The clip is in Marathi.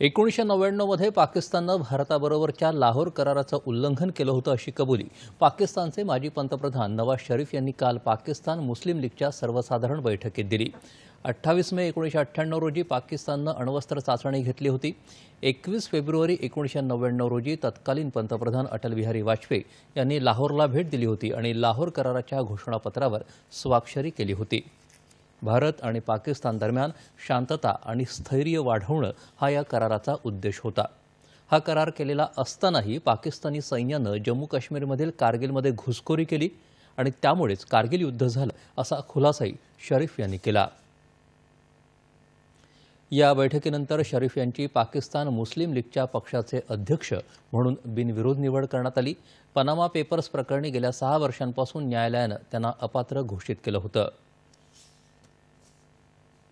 एकोणीसशे नव्याण्णवमध्ये पाकिस्ताननं भारताबरोबरच्या लाहोर कराराचं उल्लंघन केलं होतं अशी कबुली पाकिस्तानचे माजी पंतप्रधान नवाज शरीफ यांनी काल पाकिस्तान मुस्लिम लीगच्या सर्वसाधारण बैठकीत दिली अठ्ठावीस मे एकोणीसशे अठ्ठ्याण्णव रोजी पाकिस्ताननं अण्वस्त्र चाचणी घेतली होती एकवीस फेब्रुवारी एकोणीसशे नव्याण्णव रोजी तत्कालीन पंतप्रधान अटलबिहारी वाजपेयी यांनी लाहोरला भेट दिली होती आणि लाहोर कराराच्या घोषणापत्रावर स्वाक्षरी केली होती भारत आणि पाकिस्तान दरम्यान शांतता आणि स्थैर्य वाढवणं हा या कराराचा उद्देश होता हा करार केलेला असतानाही पाकिस्तानी सैन्यानं जम्मू काश्मीरमधील कारगिलमध्ये घुसखोरी केली आणि त्यामुळेच कारगिल युद्ध झालं असा खुलासाही शरीफ यांनी केला या बैठकीनंतर शरीफ यांची पाकिस्तान मुस्लिम लीगच्या पक्षाचे अध्यक्ष म्हणून बिनविरोध निवड करण्यात आली पनामा पेपर्स प्रकरणी गेल्या सहा वर्षांपासून न्यायालयानं त्यांना अपात्र घोषित केलं होतं